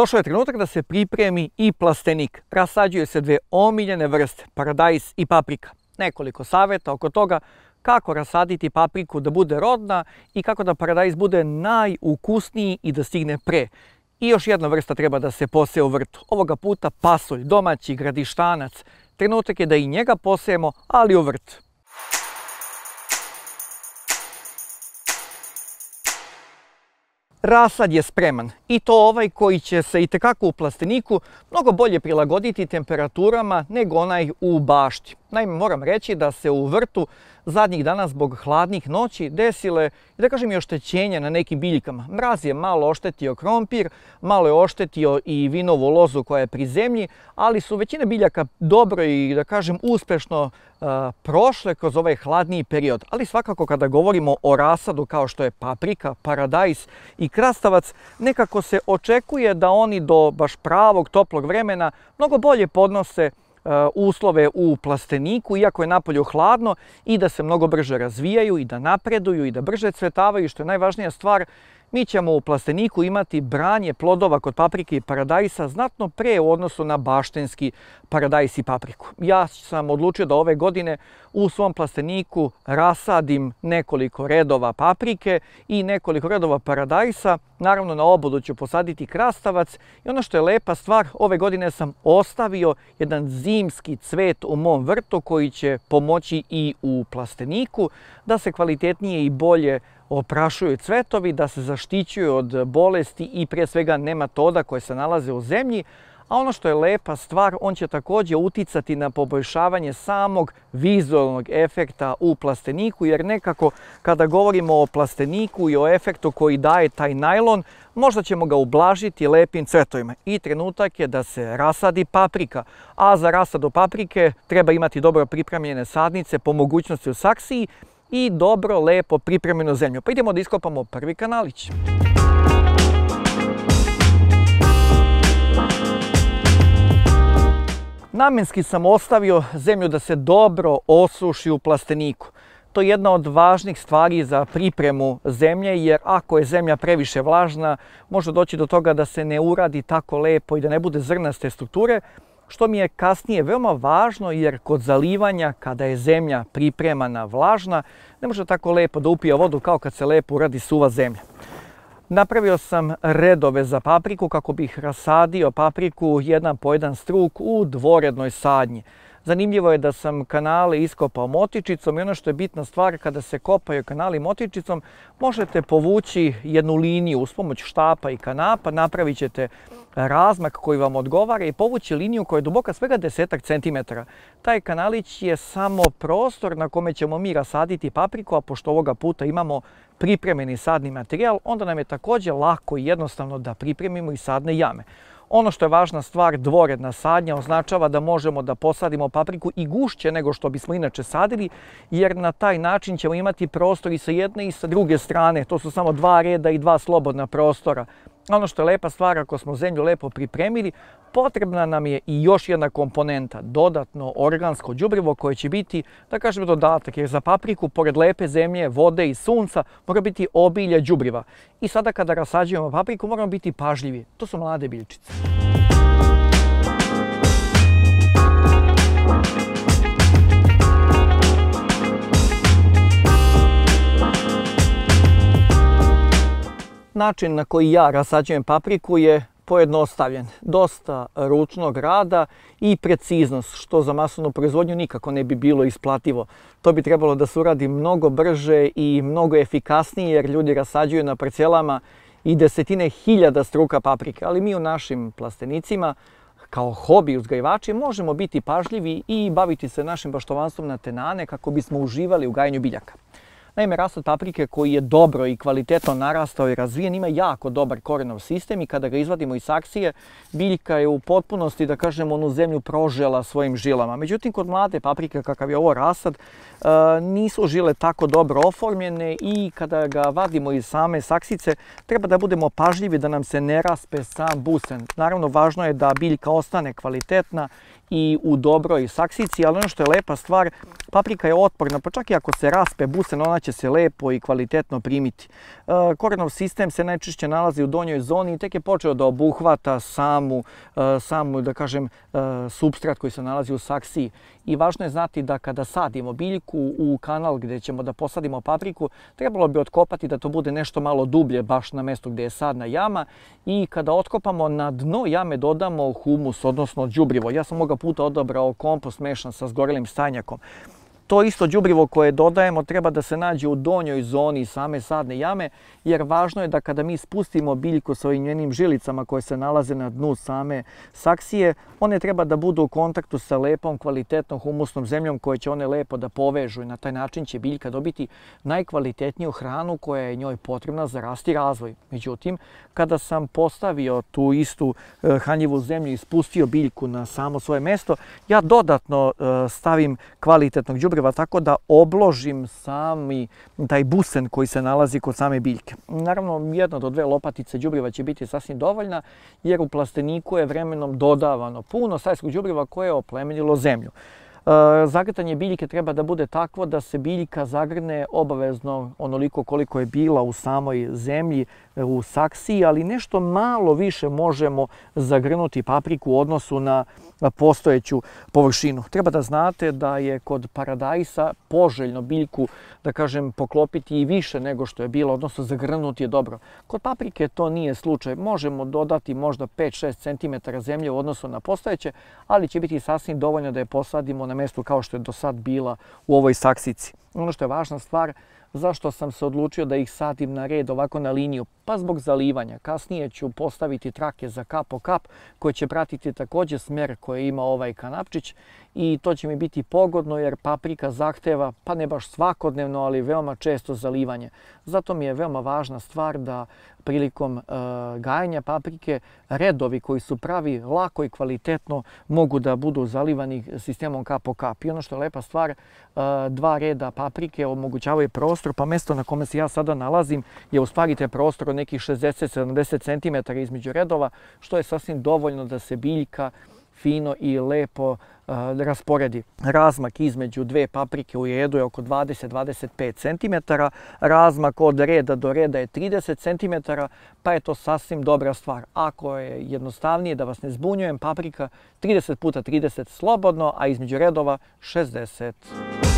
Došao je trenutak da se pripremi i plastenik. Rasađuje se dve omiljene vrste, paradajz i paprika. Nekoliko saveta oko toga kako rasaditi papriku da bude rodna i kako da paradajz bude najukusniji i da stigne pre. I još jedna vrsta treba da se poseje u vrtu. Ovoga puta pasulj, domaći, gradištanac. Trenutak je da i njega posejemo, ali u vrtu. Rasad je spreman i to ovaj koji će se i tekako u plasteniku mnogo bolje prilagoditi temperaturama nego onaj u bašti. Naime, moram reći da se u vrtu zadnjih dana zbog hladnih noći desile, da kažem i oštećenja na nekim biljkama. Mraz je malo oštetio krompir, malo je oštetio i vinovu lozu koja je pri zemlji, ali su većina biljaka dobro i da kažem uspešno e, prošle kroz ovaj hladniji period. Ali svakako kada govorimo o rasadu kao što je paprika, paradajs i krastavac, nekako se očekuje da oni do baš pravog toplog vremena mnogo bolje podnose Uh, uslove u plasteniku, iako je napolju hladno, i da se mnogo brže razvijaju, i da napreduju, i da brže cvetavaju, što je najvažnija stvar, mi ćemo u plasteniku imati branje plodova kod paprike i paradajsa znatno pre u odnosu na baštenski paradajs i papriku. Ja sam odlučio da ove godine u svom plasteniku rasadim nekoliko redova paprike i nekoliko redova paradajsa. Naravno na obodu ću posaditi krastavac i ono što je lepa stvar, ove godine sam ostavio jedan zimski cvet u mom vrtu koji će pomoći i u plasteniku da se kvalitetnije i bolje oprašuju cvetovi, da se zaštićuju od bolesti i pre svega nematoda koje se nalaze u zemlji, a ono što je lepa stvar, on će takođe uticati na poboljšavanje samog vizualnog efekta u plasteniku, jer nekako kada govorimo o plasteniku i o efektu koji daje taj najlon, možda ćemo ga ublažiti lepim cvetovima. I trenutak je da se rasadi paprika, a za rasadu paprike treba imati dobro pripremljene sadnice po mogućnosti u saksiji i dobro, lepo pripremljenu zemlju. Pa idemo da iskopamo prvi kanalić. Namenski sam ostavio zemlju da se dobro osuši u plasteniku. To je jedna od važnih stvari za pripremu zemlje, jer ako je zemlja previše vlažna, može doći do toga da se ne uradi tako lepo i da ne bude zrnaste strukture, što mi je kasnije veoma važno jer kod zalivanja kada je zemlja pripremana vlažna ne može tako lepo da upija vodu kao kad se lepo uradi suva zemlja. Napravio sam redove za papriku kako bih rasadio papriku jedan po jedan struk u dvorednoj sadnji. Zanimljivo je da sam kanale iskopao motičicom i ono što je bitna stvar kada se kopaju kanali motičicom možete povući jednu liniju uz pomoć štapa i kanapa, napravit ćete razmak koji vam odgovara i povući liniju koja je duboka svega desetak centimetara. Taj kanalić je samo prostor na kome ćemo mi rasaditi papriku, a pošto ovoga puta imamo pripremeni sadni materijal, onda nam je takođe lako i jednostavno da pripremimo i sadne jame. Ono što je važna stvar, dvoredna sadnja označava da možemo da posadimo papriku i gušće nego što bismo inače sadili, jer na taj način ćemo imati prostor i sa jedne i sa druge strane. To su samo dva reda i dva slobodna prostora. Ono što je lepa stvar, ako smo zemlju lepo pripremili, potrebna nam je i još jedna komponenta, dodatno organsko đubrivo koje će biti, da kažem, dodatak, jer za papriku, pored lepe zemlje, vode i sunca, mora biti obilje đubriva. I sada kada rasađujemo papriku, moramo biti pažljivi. To su mlade biljčice. način na koji ja rasađujem papriku je pojednostavljen. Dosta ručnog rada i preciznost, što za masovnu proizvodnju nikako ne bi bilo isplativo. To bi trebalo da se uradi mnogo brže i mnogo efikasnije, jer ljudi rasađuju na parcelama i desetine hiljada struka paprike. Ali mi u našim plastenicima, kao hobi uzgajivači, možemo biti pažljivi i baviti se našim baštovanstvom na tenane kako bismo uživali u gajanju biljaka. Naime, rasad paprike koji je dobro i kvalitetno narastao i razvijen ima jako dobar korenov sistem i kada ga izvadimo iz saksije, biljka je u potpunosti, da kažemo, onu zemlju prožela svojim žilama. Međutim, kod mlade paprike, kakav je ovo rasad, e, nisu žile tako dobro oformljene i kada ga vadimo iz same saksice, treba da budemo pažljivi da nam se ne raspe sam busen. Naravno, važno je da biljka ostane kvalitetna i u dobroj saksici, ali ono što je lepa stvar, paprika je otporna, pa čak i ako se raspe busen, ona će se lepo i kvalitetno primiti. E, korenov sistem se najčešće nalazi u donjoj zoni i tek je počeo da obuhvata samu, e, samu da kažem, e, substrat koji se nalazi u saksiji i važno je znati da kada sadimo biljku u kanal gde ćemo da posadimo papriku, trebalo bi otkopati da to bude nešto malo dublje baš na mestu gde je sadna jama i kada otkopamo na dno jame dodamo humus, odnosno đubrivo. Ja sam moga puta odabrao kompost mešan sa zgorelim stanjakom. To isto đubrivo koje dodajemo treba da se nađe u donjoj zoni same sadne jame, jer važno je da kada mi spustimo biljku sa ovim njenim žilicama koje se nalaze na dnu same saksije, one treba da budu u kontaktu sa lepom, kvalitetnom humusnom zemljom koje će one lepo da povežu i na taj način će biljka dobiti najkvalitetniju hranu koja je njoj potrebna za rast i razvoj. Međutim, kada sam postavio tu istu e, hanjivu zemlju i spustio biljku na samo svoje mesto, ja dodatno e, stavim kvalitetnog đubriva ogriva, tako da obložim sami taj busen koji se nalazi kod same biljke. Naravno, jedna do dve lopatice đubriva će biti sasvim dovoljna, jer u plasteniku je vremenom dodavano puno sajskog đubriva koje je oplemenilo zemlju. E, Zagrtanje biljke treba da bude takvo da se biljka zagrne obavezno onoliko koliko je bila u samoj zemlji u saksiji, ali nešto malo više možemo zagrnuti papriku u odnosu na postojeću površinu. Treba da znate da je kod paradajsa poželjno biljku, da kažem, poklopiti i više nego što je bilo, odnosno zagrnuti je dobro. Kod paprike to nije slučaj. Možemo dodati možda 5-6 cm zemlje u odnosu na postojeće, ali će biti sasvim dovoljno da je posadimo na mestu kao što je do sad bila u ovoj saksici. Ono što je važna stvar, Zašto sam se odlučio da ih sadim na red ovako na liniju? Pa zbog zalivanja. Kasnije ću postaviti trake za kapo kap koje će pratiti takođe smer koje ima ovaj kanapčić i to će mi biti pogodno jer paprika zahteva, pa ne baš svakodnevno, ali veoma često zalivanje. Zato mi je veoma važna stvar da prilikom e, gajanja paprike redovi koji su pravi lako i kvalitetno mogu da budu zalivani sistemom kap po kap. I ono što je lepa stvar, eh, dva reda paprike omogućavaju prostor, pa mesto na kome se ja sada nalazim je u stvari te prostor od nekih 60-70 cm između redova, što je sasvim dovoljno da se biljka fino i lepo Da rasporedi. Razmak između dve paprike u jedu je oko 20-25 cm, razmak od reda do reda je 30 cm, pa je to sasvim dobra stvar. Ako je jednostavnije, da vas ne zbunjujem, paprika 30 puta 30 slobodno, a između redova 60 cm.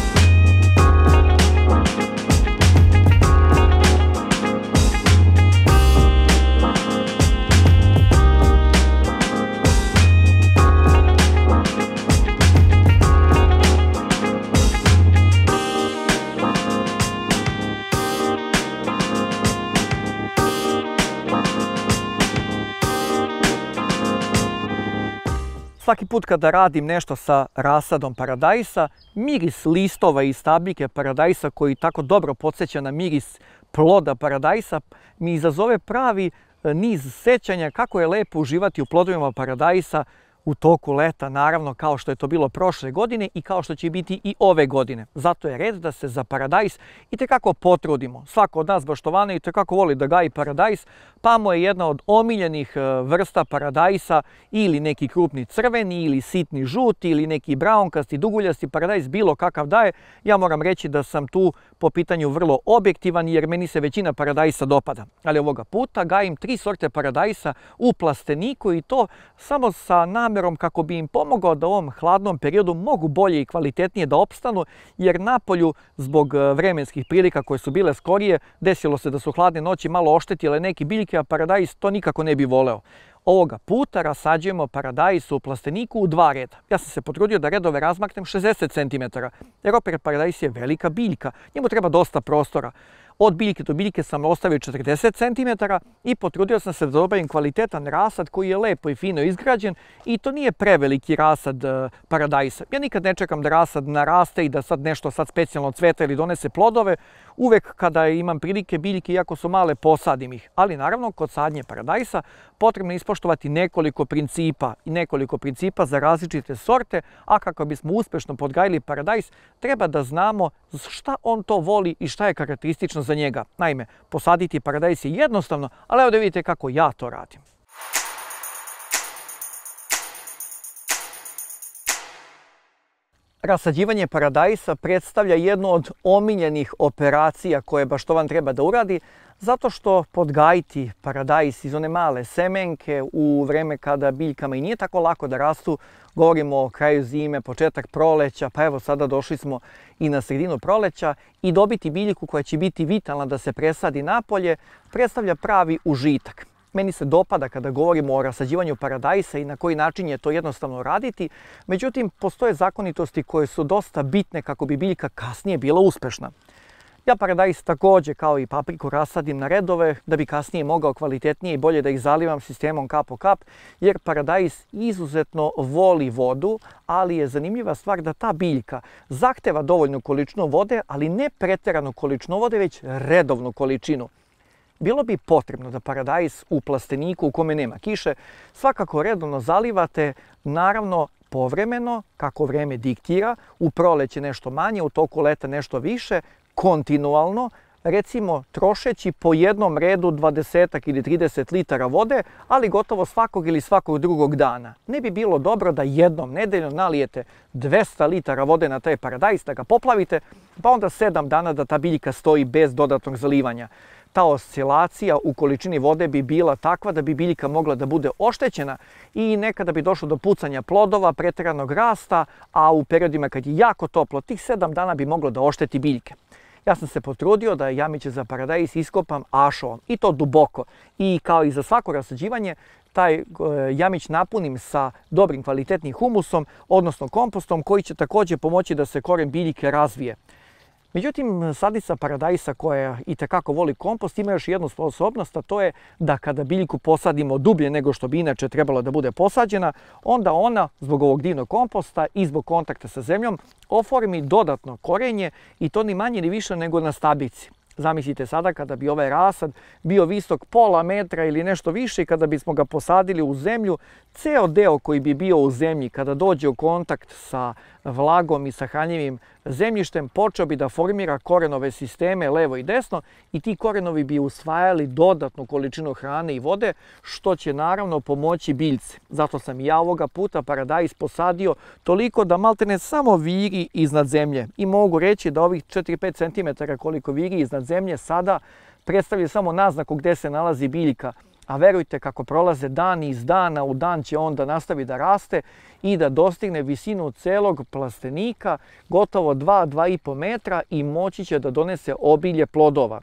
Svaki put kada radim nešto sa rasadom paradajsa, miris listova i stabljike paradajsa koji tako dobro podsjeća na miris ploda paradajsa mi izazove pravi eh, niz sećanja kako je lepo uživati u plodovima paradajsa u toku leta, naravno kao što je to bilo prošle godine i kao što će biti i ove godine. Zato je red da se za paradajs i tekako potrudimo. Svako od nas baštovane i tekako voli da gaji paradajs, pa mu je jedna od omiljenih e, vrsta paradajsa ili neki krupni crveni ili sitni žuti ili neki braunkasti, duguljasti paradajs, bilo kakav daje. Ja moram reći da sam tu po pitanju vrlo objektivan jer meni se većina paradajsa dopada. Ali ovoga puta gajim tri sorte paradajsa u plasteniku i to samo sa nam namerom kako bi im pomogao da u ovom hladnom periodu mogu bolje i kvalitetnije da opstanu, jer na polju zbog e, vremenskih prilika koje su bile skorije, desilo se da su hladne noći malo oštetile neki biljke, a paradajz to nikako ne bi voleo. Ovoga puta rasađujemo paradajz u plasteniku u dva reda. Ja sam se potrudio da redove razmaknem 60 cm, jer opet paradajz je velika biljka, njemu treba dosta prostora. Od biljke do biljke sam ostavio 40 cm i potrudio sam se da dobijem kvalitetan rasad koji je lepo i fino izgrađen i to nije preveliki rasad e, paradajsa. Ja nikad ne čekam da rasad naraste i da sad nešto sad specijalno cveta ili donese plodove. Uvek kada imam prilike biljke, iako su male, posadim ih. Ali naravno, kod sadnje paradajsa potrebno je ispoštovati nekoliko principa i nekoliko principa za različite sorte, a kako bismo uspešno podgajili paradajs, treba da znamo šta on to voli i šta je karakteristično za za njega. Naime, posaditi paradajz je jednostavno, ali evo da vidite kako ja to radim. Rasađivanje paradajsa predstavlja jednu od omiljenih operacija koje baštovan treba da uradi, zato što podgajiti paradajs iz one male semenke u vreme kada biljkama i nije tako lako da rastu, govorimo o kraju zime, početak proleća, pa evo sada došli smo i na sredinu proleća i dobiti biljku koja će biti vitalna da se presadi napolje, predstavlja pravi užitak meni se dopada kada govorimo o rasađivanju paradajsa i na koji način je to jednostavno raditi. Međutim, postoje zakonitosti koje su dosta bitne kako bi biljka kasnije bila uspešna. Ja paradajs takođe kao i papriku rasadim na redove da bi kasnije mogao kvalitetnije i bolje da ih zalivam sistemom kap po kap jer paradajs izuzetno voli vodu, ali je zanimljiva stvar da ta biljka zahteva dovoljnu količinu vode, ali ne preteranu količinu vode, već redovnu količinu. Bilo bi potrebno da paradajz u plasteniku u kome nema kiše svakako redovno zalivate, naravno povremeno, kako vreme diktira, u proleće nešto manje, u toku leta nešto više, kontinualno, recimo trošeći po jednom redu 20 ili 30 litara vode, ali gotovo svakog ili svakog drugog dana. Ne bi bilo dobro da jednom nedeljno nalijete 200 litara vode na taj paradajz, da ga poplavite, pa onda 7 dana da ta biljka stoji bez dodatnog zalivanja ta oscilacija u količini vode bi bila takva da bi biljka mogla da bude oštećena i nekada bi došlo do pucanja plodova, preteranog rasta, a u periodima kad je jako toplo, tih 7 dana bi moglo da ošteti biljke. Ja sam se potrudio da jamiće za paradajz iskopam ašovom i to duboko. I kao i za svako rasađivanje, taj e, jamić napunim sa dobrim kvalitetnim humusom, odnosno kompostom koji će takođe pomoći da se koren biljke razvije. Međutim, sadica paradajsa koja i tekako voli kompost ima još jednu sposobnost, a to je da kada biljku posadimo dublje nego što bi inače trebalo da bude posađena, onda ona, zbog ovog divnog komposta i zbog kontakta sa zemljom, oformi dodatno korenje i to ni manje ni više nego na stabici. Zamislite sada kada bi ovaj rasad bio visok pola metra ili nešto više i kada bismo ga posadili u zemlju, ceo deo koji bi bio u zemlji kada dođe u kontakt sa vlagom i sa hranjivim zemljištem počeo bi da formira korenove sisteme levo i desno i ti korenovi bi usvajali dodatnu količinu hrane i vode što će naravno pomoći biljci. Zato sam ja ovoga puta paradajz posadio toliko da maltene samo viri iznad zemlje i mogu reći da ovih 4-5 cm koliko viri iznad zemlje sada predstavlja samo naznaku gde se nalazi biljka a verujte kako prolaze dani iz dana u dan će onda nastavi da raste i da dostigne visinu celog plastenika, gotovo 2-2,5 metra i moći će da donese obilje plodova.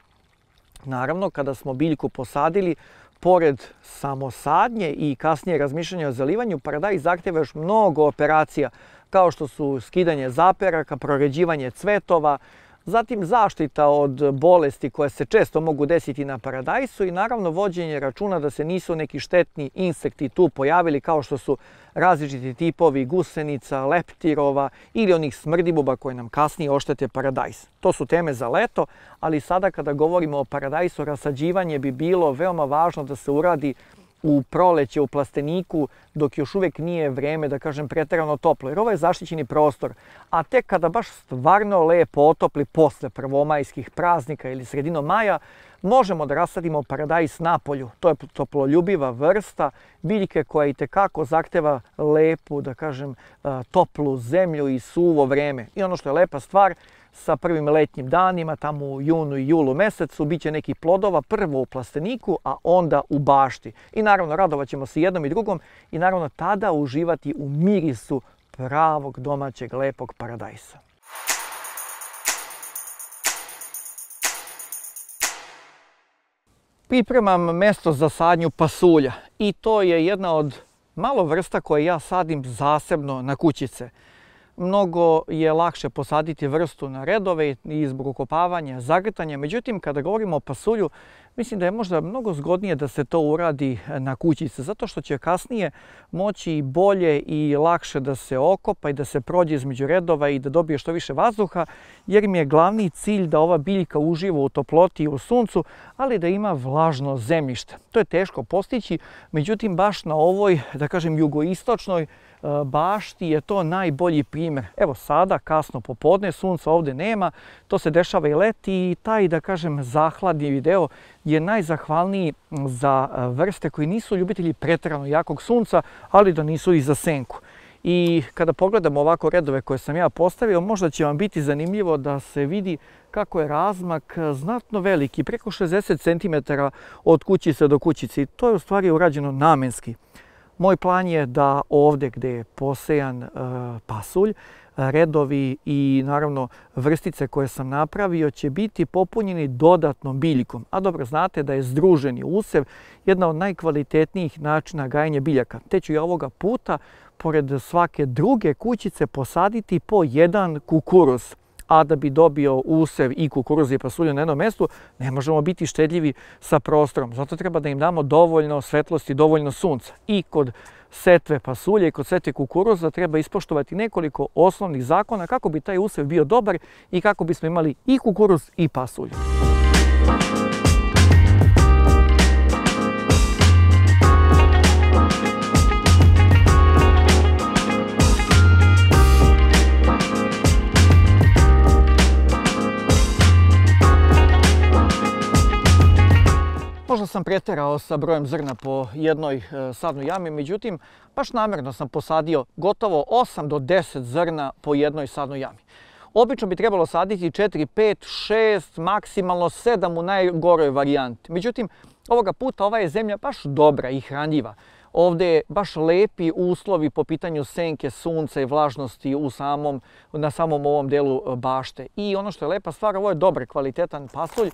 Naravno, kada smo biljku posadili, pored samosadnje i kasnije razmišljanja o zalivanju, paradajz zahteva još mnogo operacija, kao što su skidanje zaperaka, proređivanje cvetova, Zatim zaštita od bolesti koje se često mogu desiti na paradajsu i naravno vođenje računa da se nisu neki štetni insekti tu pojavili kao što su različiti tipovi gusenica, leptirova ili onih smrdibuba koje nam kasnije oštete paradajs. To su teme za leto, ali sada kada govorimo o paradajsu, rasađivanje bi bilo veoma važno da se uradi u proleće, u plasteniku, dok još uvek nije vreme, da kažem, preterano toplo, jer ovo je zaštićeni prostor. A tek kada baš stvarno lepo otopli posle prvomajskih praznika ili sredinom maja, možemo da rasadimo paradajs na polju. To je toploljubiva vrsta biljke koja i tekako zahteva lepu, da kažem, e, toplu zemlju i suvo vreme. I ono što je lepa stvar, sa prvim letnjim danima, tamo u junu i julu mesecu, bit će nekih plodova, prvo u plasteniku, a onda u bašti. I naravno, radovat ćemo se jednom i drugom i naravno tada uživati u mirisu pravog domaćeg lepog paradajsa. Pripremam mesto za sadnju pasulja i to je jedna od malo vrsta koje ja sadim zasebno na kućice mnogo je lakše posaditi vrstu na redove i izbog ukopavanja, zagrtanja. Međutim, kada govorimo o pasulju, Mislim da je možda mnogo zgodnije da se to uradi e, na kućice, zato što će kasnije moći bolje i lakše da se okopa i da se prođe između redova i da dobije što više vazduha, jer mi je glavni cilj da ova biljka uživa u toploti i u suncu, ali da ima vlažno zemljište. To je teško postići, međutim baš na ovoj, da kažem, jugoistočnoj e, bašti je to najbolji primer. Evo sada, kasno popodne, sunca ovde nema, to se dešava i leti i taj, da kažem, zahladni deo je najzahvalniji za e, vrste koji nisu ljubitelji pretrano jakog sunca, ali da nisu i za senku. I kada pogledamo ovako redove koje sam ja postavio, možda će vam biti zanimljivo da se vidi kako je razmak e, znatno veliki, preko 60 cm od kućice do kućice. I to je u stvari urađeno namenski. Moj plan je da ovdje gdje je posejan e, pasulj, redovi i naravno vrstice koje sam napravio će biti popunjeni dodatnom biljkom. A dobro znate da je združeni usev jedna od najkvalitetnijih načina gajenja biljaka. Te ću ja ovoga puta pored svake druge kućice posaditi po jedan kukuruz a da bi dobio usev i kukuruz i pasulju na jednom mestu, ne možemo biti štedljivi sa prostorom. Zato treba da im damo dovoljno svetlosti, dovoljno sunca. I kod setve pasulje i kod setve kukuruza treba ispoštovati nekoliko osnovnih zakona kako bi taj usev bio dobar i kako bismo imali i kukuruz i pasulj. nisam preterao sa brojem zrna po jednoj e, sadnoj jami, međutim, baš namjerno sam posadio gotovo 8 do 10 zrna po jednoj sadnoj jami. Obično bi trebalo saditi 4, 5, 6, maksimalno 7 u najgoroj varijanti. Međutim, ovoga puta ova je zemlja baš dobra i hranjiva. Ovde baš lepi uslovi po pitanju senke, sunca i vlažnosti u samom, na samom ovom delu e, bašte. I ono što je lepa stvar, ovo je dobar, kvalitetan pasulj.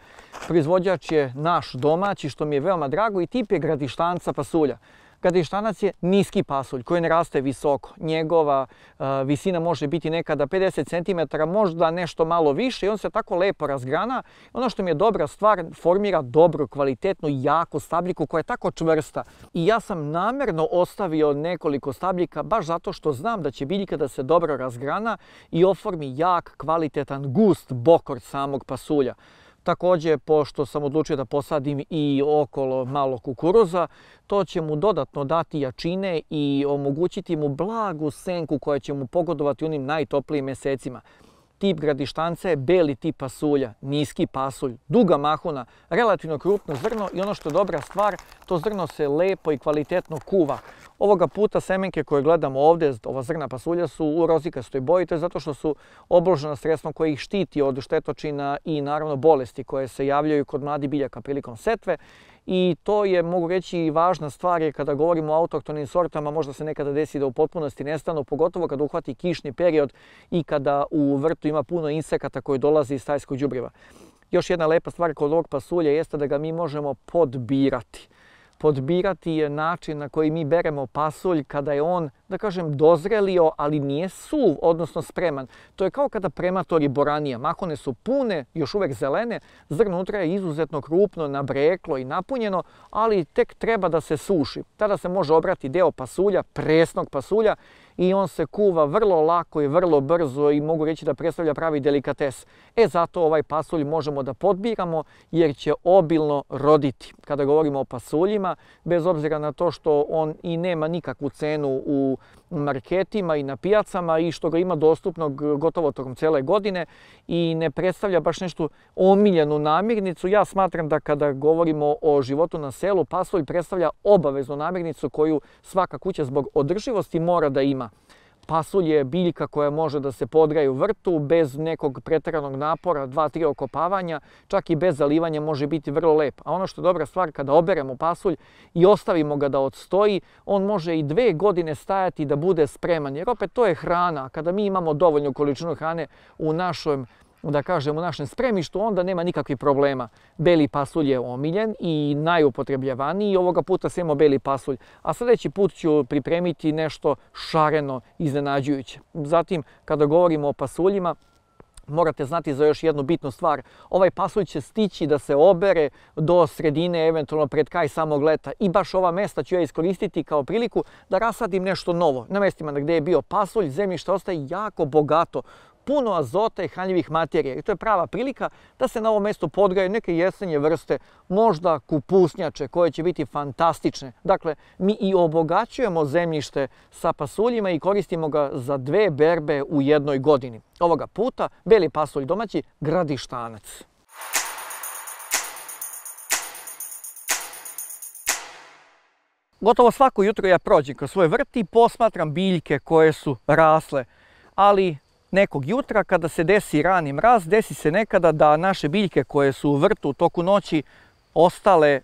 Proizvođač je naš domaći, što mi je veoma drago, i tip je gradištanca pasulja. Gradištanac je niski pasulj koji ne raste visoko. Njegova e, visina može biti nekada 50 cm, možda nešto malo više i on se tako lepo razgrana. Ono što mi je dobra stvar, formira dobru, kvalitetnu, jako stabljiku koja je tako čvrsta. I ja sam namerno ostavio nekoliko stabljika baš zato što znam da će biljka da se dobro razgrana i oformi jak, kvalitetan, gust bokor samog pasulja. Takođe, pošto sam odlučio da posadim i okolo malo kukuruza, to će mu dodatno dati jačine i omogućiti mu blagu senku koja će mu pogodovati onim najtoplijim mesecima tip gradištanca je beli tip pasulja, niski pasulj, duga mahuna, relativno krupno zrno i ono što je dobra stvar, to zrno se lepo i kvalitetno kuva. Ovoga puta semenke koje gledamo ovde, ova zrna pasulja, su u rozikastoj boji, to je zato što su obložena sredstvom koje ih štiti od štetočina i naravno bolesti koje se javljaju kod mladi biljaka prilikom setve i to je, mogu reći, važna stvar je kada govorimo o autohtonim sortama, možda se nekada desi da u potpunosti nestanu, pogotovo kada uhvati kišni period i kada u vrtu ima puno insekata koji dolazi iz tajskog džubriva. Još jedna lepa stvar kod ovog pasulja jeste da ga mi možemo podbirati podbirati je način na koji mi beremo pasulj kada je on, da kažem, dozrelio, ali nije suv, odnosno spreman. To je kao kada prematori boranija, makone su pune, još uvek zelene, zrno unutra je izuzetno krupno, nabreklo i napunjeno, ali tek treba da se suši. Tada se može obrati deo pasulja, presnog pasulja, i on se kuva vrlo lako i vrlo brzo i mogu reći da predstavlja pravi delikates. E zato ovaj pasulj možemo da podbiramo jer će obilno roditi. Kada govorimo o pasuljima, bez obzira na to što on i nema nikakvu cenu u marketima i na pijacama i što ga ima dostupnog gotovo tokom cele godine i ne predstavlja baš nešto omiljenu namirnicu. Ja smatram da kada govorimo o životu na selu, pasulj predstavlja obaveznu namirnicu koju svaka kuća zbog održivosti mora da ima šumama. Pasulj je biljka koja može da se podgaje u vrtu bez nekog preteranog napora, dva, tri okopavanja, čak i bez zalivanja može biti vrlo lep. A ono što je dobra stvar, kada oberemo pasulj i ostavimo ga da odstoji, on može i dve godine stajati da bude spreman, jer opet to je hrana. Kada mi imamo dovoljnu količinu hrane u našem da kažem, u našem spremištu, onda nema nikakvih problema. Beli pasulj je omiljen i najupotrebljavaniji i ovoga puta samo beli pasulj. A sledeći put ću pripremiti nešto šareno, iznenađujuće. Zatim, kada govorimo o pasuljima, morate znati za još jednu bitnu stvar. Ovaj pasulj će stići da se obere do sredine, eventualno pred kraj samog leta. I baš ova mesta ću ja iskoristiti kao priliku da rasadim nešto novo. Na mestima gde je bio pasulj, zemljište ostaje jako bogato puno azota i hranljivih materija i to je prava prilika da se na ovo mesto podgaje neke jesenje vrste, možda kupusnjače koje će biti fantastične. Dakle, mi i obogaćujemo zemljište sa pasuljima i koristimo ga za dve berbe u jednoj godini. Ovoga puta beli pasulj domaći gradištanac. Gotovo svako jutro ja prođem kroz svoje vrti i posmatram biljke koje su rasle, ali nekog jutra kada se desi rani mraz, desi se nekada da naše biljke koje su u vrtu u toku noći ostale e,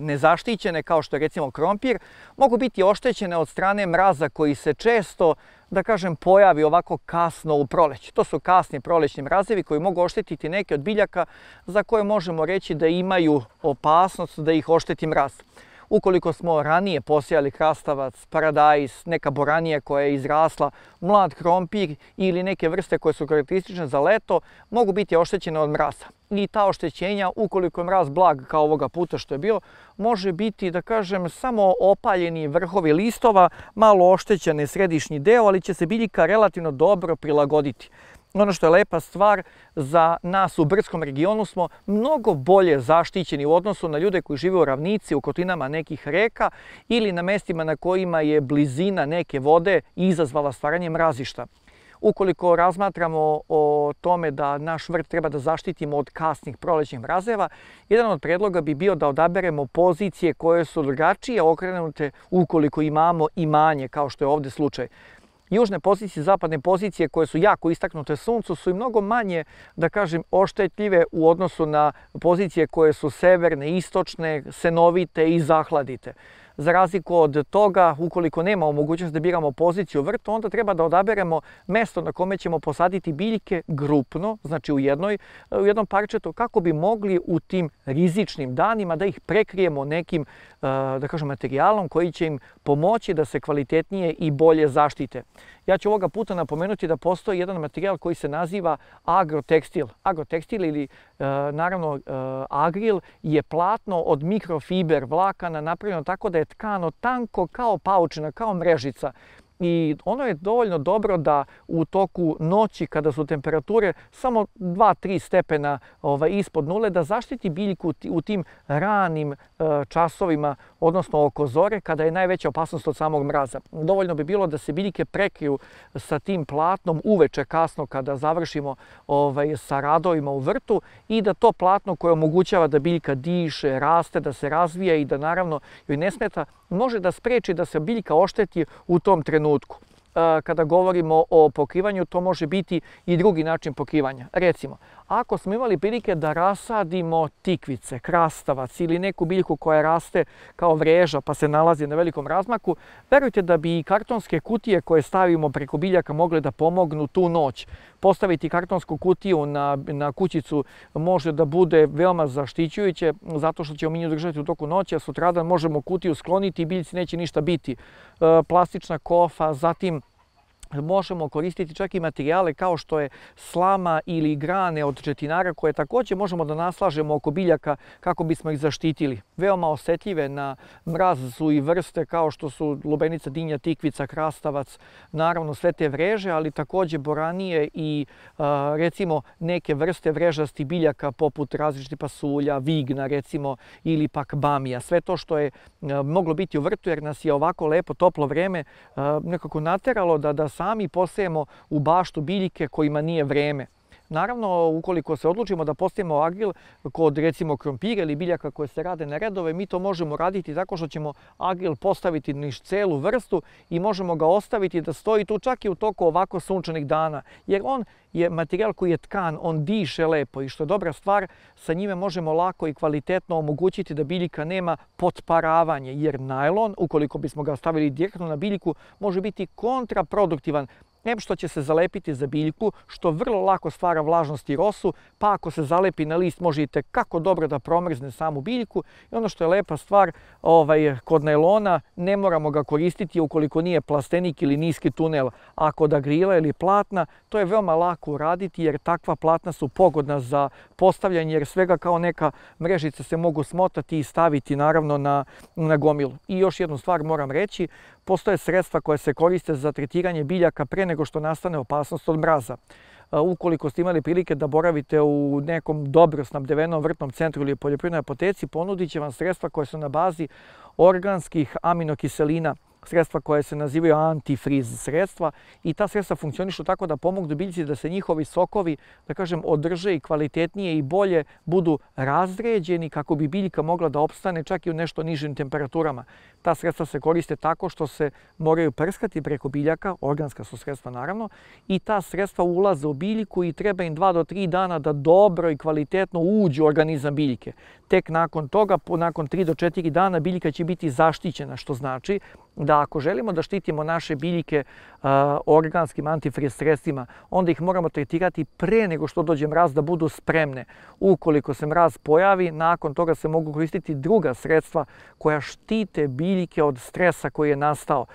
nezaštićene, kao što je recimo krompir, mogu biti oštećene od strane mraza koji se često, da kažem, pojavi ovako kasno u proleći. To su kasni prolećni mrazevi koji mogu oštetiti neke od biljaka za koje možemo reći da imaju opasnost da ih ošteti mraz. Ukoliko smo ranije posijali krastavac, paradajz, neka boranija koja je izrasla, mlad krompir ili neke vrste koje su karakteristične za leto, mogu biti oštećene od mraza. I ta oštećenja, ukoliko je mraz blag kao ovoga puta što je bio, može biti, da kažem, samo opaljeni vrhovi listova, malo oštećen središnji deo, ali će se biljika relativno dobro prilagoditi ono što je lepa stvar, za nas u Brskom regionu smo mnogo bolje zaštićeni u odnosu na ljude koji žive u ravnici, u kotlinama nekih reka ili na mestima na kojima je blizina neke vode izazvala stvaranje mrazišta. Ukoliko razmatramo o tome da naš vrt treba da zaštitimo od kasnih prolećnih mrazeva, jedan od predloga bi bio da odaberemo pozicije koje su drugačije okrenute ukoliko imamo imanje, kao što je ovde slučaj južne pozicije, zapadne pozicije koje su jako istaknute suncu su i mnogo manje, da kažem, oštetljive u odnosu na pozicije koje su severne, istočne, senovite i zahladite. Za razliku od toga, ukoliko nemamo mogućnost da biramo poziciju vrtu, onda treba da odaberemo mesto na kome ćemo posaditi biljke grupno, znači u, jednoj, u jednom parčetu, kako bi mogli u tim rizičnim danima da ih prekrijemo nekim, e, da kažem, materijalom koji će im pomoći da se kvalitetnije i bolje zaštite. Ja ću ovoga puta napomenuti da postoji jedan materijal koji se naziva agrotekstil. Agrotekstil ili e, naravno e, agril je platno od mikrofiber vlakana napravljeno tako da je tkano tanko kao paučina, kao mrežica i ono je dovoljno dobro da u toku noći kada su temperature samo 2-3 stepena ovaj, ispod nule da zaštiti biljku u tim ranim e, časovima, odnosno oko zore kada je najveća opasnost od samog mraza. Dovoljno bi bilo da se biljke prekriju sa tim platnom uveče kasno kada završimo ovaj, sa radovima u vrtu i da to platno koje omogućava da biljka diše, raste, da se razvija i da naravno joj ne smeta može da spreči da se biljka ošteti u tom trenutku. E, kada govorimo o pokrivanju, to može biti i drugi način pokrivanja. Recimo, Ako smo imali prilike da rasadimo tikvice, krastavac ili neku biljku koja raste kao vreža pa se nalazi na velikom razmaku, verujte da bi i kartonske kutije koje stavimo preko biljaka mogle da pomognu tu noć. Postaviti kartonsku kutiju na, na kućicu može da bude veoma zaštićujuće zato što ćemo mi nju držati u toku noći, a sutradan možemo kutiju skloniti i biljci neće ništa biti. E, plastična kofa, zatim možemo koristiti čak i materijale kao što je slama ili grane od četinara koje takođe možemo da naslažemo oko biljaka kako bismo ih zaštitili. Veoma osetljive na mraz su i vrste kao što su lubenica, dinja, tikvica, krastavac, naravno sve te vreže, ali takođe boranije i e, recimo neke vrste vrežasti biljaka poput različitih pasulja, vigna recimo ili pak bamija. Sve to što je e, moglo biti u vrtu jer nas je ovako lepo toplo vreme e, nekako nateralo da, da sami posejemo u baštu biljike kojima nije vreme. Naravno, ukoliko se odlučimo da postavimo agril kod recimo krompira ili biljaka koje se rade na redove, mi to možemo raditi tako što ćemo agril postaviti niš celu vrstu i možemo ga ostaviti da stoji tu čak i u toku ovako sunčanih dana, jer on je materijal koji je tkan, on diše lepo i što je dobra stvar, sa njime možemo lako i kvalitetno omogućiti da biljka nema potparavanje, jer najlon, ukoliko bismo ga stavili direktno na biljku, može biti kontraproduktivan Em što će se zalepiti za biljku, što vrlo lako stvara vlažnost i rosu, pa ako se zalepi na list možete kako dobro da promrzne samu biljku. I ono što je lepa stvar, ovaj, kod najlona ne moramo ga koristiti ukoliko nije plastenik ili niski tunel. Ako da grila ili platna, to je veoma lako uraditi jer takva platna su pogodna za postavljanje jer svega kao neka mrežica se mogu smotati i staviti naravno na, na gomilu. I još jednu stvar moram reći, Postoje sredstva koje se koriste za tretiranje biljaka pre nego što nastane opasnost od mraza. Ukoliko ste imali prilike da boravite u nekom dobro snabdevenom vrtnom centru ili poljoprivrednoj apoteci, ponudit će vam sredstva koje su na bazi organskih aminokiselina sredstva koje se nazivaju antifriz sredstva i ta sredstva funkcionišu tako da pomognu biljci da se njihovi sokovi, da kažem, održe i kvalitetnije i bolje budu razređeni kako bi biljka mogla da opstane čak i u nešto nižim temperaturama. Ta sredstva se koriste tako što se moraju prskati preko biljaka, organska su sredstva naravno, i ta sredstva ulaze u biljku i treba im 2 do 3 dana da dobro i kvalitetno uđu u organizam biljke. Tek nakon toga, nakon 3 do 4 dana biljka će biti zaštićena, što znači da ako želimo da štitimo naše biljike organskim antifriz sredstvima, onda ih moramo tretirati pre nego što dođe mraz da budu spremne. Ukoliko se mraz pojavi, nakon toga se mogu koristiti druga sredstva koja štite biljke od stresa koji je nastao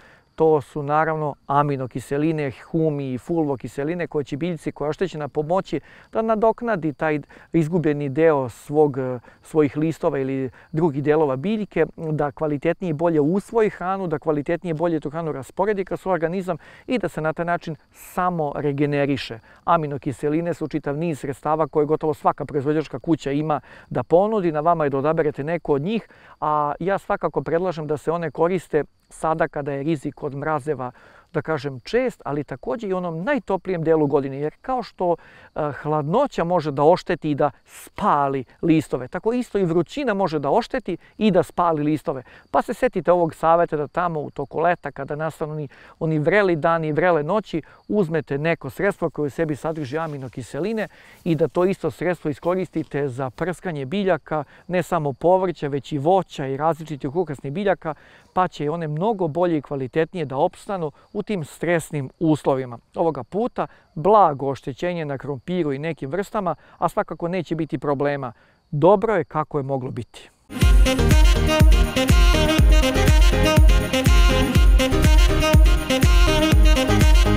to su naravno aminokiseline, humi i fulvokiseline koje će biljci koja je oštećena pomoći da nadoknadi taj izgubljeni deo svog, e, svojih listova ili drugih delova biljke, da kvalitetnije bolje usvoji hranu, da kvalitetnije bolje tu hranu rasporedi kroz svoj organizam i da se na taj način samo regeneriše. Aminokiseline su čitav niz sredstava koje gotovo svaka proizvođačka kuća ima da ponudi, na vama je da odaberete neko od njih, a ja svakako predlažem da se one koriste sada kada je rizik od mrazeva da kažem, čest, ali takođe i onom najtoplijem delu godine, jer kao što eh, hladnoća može da ošteti i da spali listove, tako isto i vrućina može da ošteti i da spali listove. Pa se setite ovog saveta da tamo u toku leta, kada nastanu oni, vreli dani i vrele noći, uzmete neko sredstvo koje u sebi sadrži aminokiseline i da to isto sredstvo iskoristite za prskanje biljaka, ne samo povrća, već i voća i različitih ukrasnih biljaka, pa će one mnogo bolje i kvalitetnije da opstanu u u tim stresnim uslovima. Ovoga puta blago oštećenje na krompiru i nekim vrstama, a svakako neće biti problema. Dobro je kako je moglo biti.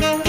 Thank you.